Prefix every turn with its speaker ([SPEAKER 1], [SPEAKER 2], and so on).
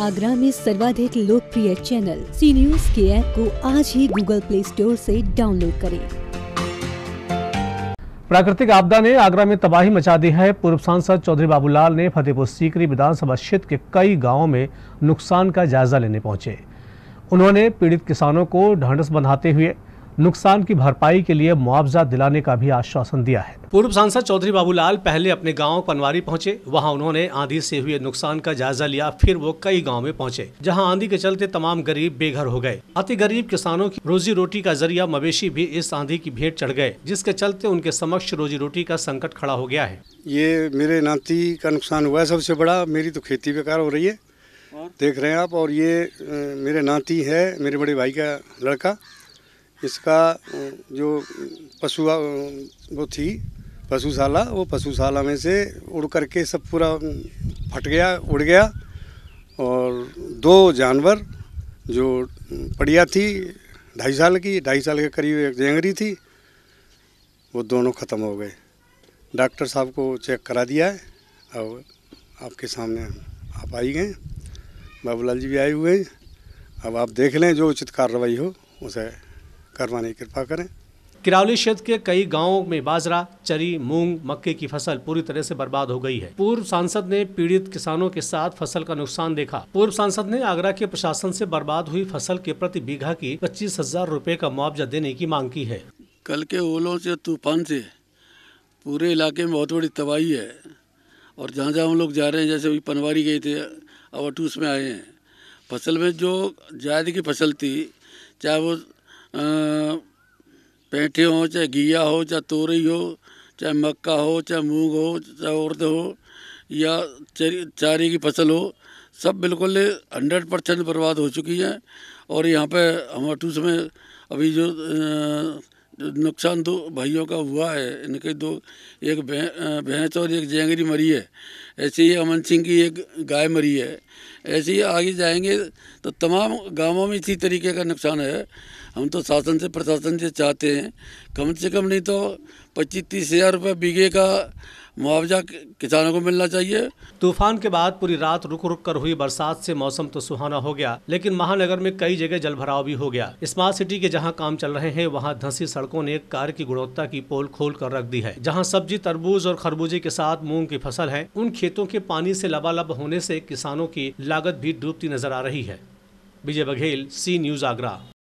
[SPEAKER 1] आगरा में सर्वाधिक लोकप्रिय चैनल सी न्यूज के ऐप को आज ही गूगल प्ले स्टोर से डाउनलोड करें प्राकृतिक आपदा ने आगरा में तबाही मचा दी है पूर्व सांसद चौधरी बाबूलाल ने फतेहपुर सीकरी विधानसभा क्षेत्र के कई गांवों में नुकसान का जायजा लेने पहुंचे उन्होंने पीड़ित किसानों को ढांढस बंधाते हुए नुकसान की भरपाई के लिए मुआवजा दिलाने का भी आश्वासन दिया है पूर्व सांसद चौधरी बाबूलाल पहले अपने गांव पनवारी पहुंचे वहां उन्होंने आंधी से हुए नुकसान का जायजा लिया फिर वो कई गांव में पहुंचे जहां आंधी के चलते तमाम गरीब बेघर हो गए अति गरीब किसानों की रोजी रोटी का जरिया मवेशी भी इस आंधी की भेंट चढ़ गए जिसके चलते उनके समक्ष रोजी रोटी का संकट खड़ा हो गया है
[SPEAKER 2] ये मेरे नाती का नुकसान हुआ है सबसे बड़ा मेरी तो खेती बेकार हो रही है देख रहे हैं आप और ये मेरे नाती है मेरे बड़े भाई का लड़का इसका जो पशु वो थी पशुशाला वो पशुशाला में से उड़ करके सब पूरा फट गया उड़ गया और दो जानवर जो पड़िया थी ढाई साल की ढाई साल के करीब एक जेंगरी थी वो दोनों ख़त्म हो गए डॉक्टर साहब को चेक करा दिया है और आपके सामने आप आई गए बाबूलाल जी भी आए हुए हैं अब आप देख लें जो उचित कार्रवाई हो उसे करवाने की कृपा करें
[SPEAKER 1] किरावली क्षेत्र के कई गांवों में बाजरा चरी मूंग मक्के की फसल पूरी तरह से बर्बाद हो गई है पूर्व सांसद ने पीड़ित किसानों के साथ फसल का नुकसान देखा पूर्व सांसद ने आगरा के प्रशासन से बर्बाद हुई फसल के प्रति बीघा की पच्चीस हजार रूपए का मुआवजा
[SPEAKER 3] देने की मांग की है कल के ओलों से तूफान से पूरे इलाके में बहुत बड़ी तबाही है और जहाँ जहाँ हम लोग जा रहे हैं जैसे अभी पनवारी गए थे अब अटूस में आए हैं फसल में जो जायद की फसल थी चाहे वो पैठे हो चाहे घिया हो चाहे तोरी हो चाहे मक्का हो चाहे मूंग हो चाहे उर्द हो या चारे की फसल हो सब बिल्कुल हंड्रेड परसेंट बर्बाद हो चुकी है और यहाँ पे हम टूस में अभी जो नुकसान दो भाइयों का हुआ है इनके दो एक भैंस और एक जेंगरी मरी है ऐसे ही अमन सिंह की एक गाय मरी है ऐसे ही आगे जाएंगे तो तमाम गांवों में इसी तरीके का नुकसान है हम तो शासन से प्रशासन से चाहते हैं कम से कम नहीं तो पच्चीस तीस हज़ार रुपये बीघे का मुआवजा किसानों को मिलना चाहिए तूफान के बाद पूरी रात रुक रुक कर हुई बरसात से
[SPEAKER 1] मौसम तो सुहाना हो गया लेकिन महानगर में कई जगह जलभराव भी हो गया स्मार्ट सिटी के जहां काम चल रहे हैं वहां धंसी सड़कों ने कार की गुणवत्ता की पोल खोल कर रख दी है जहां सब्जी तरबूज और खरबूजे के साथ मूंग की फसल है उन खेतों के पानी ऐसी लबालब होने ऐसी किसानों की लागत भी डूबती नजर आ रही है विजय बघेल सी न्यूज आगरा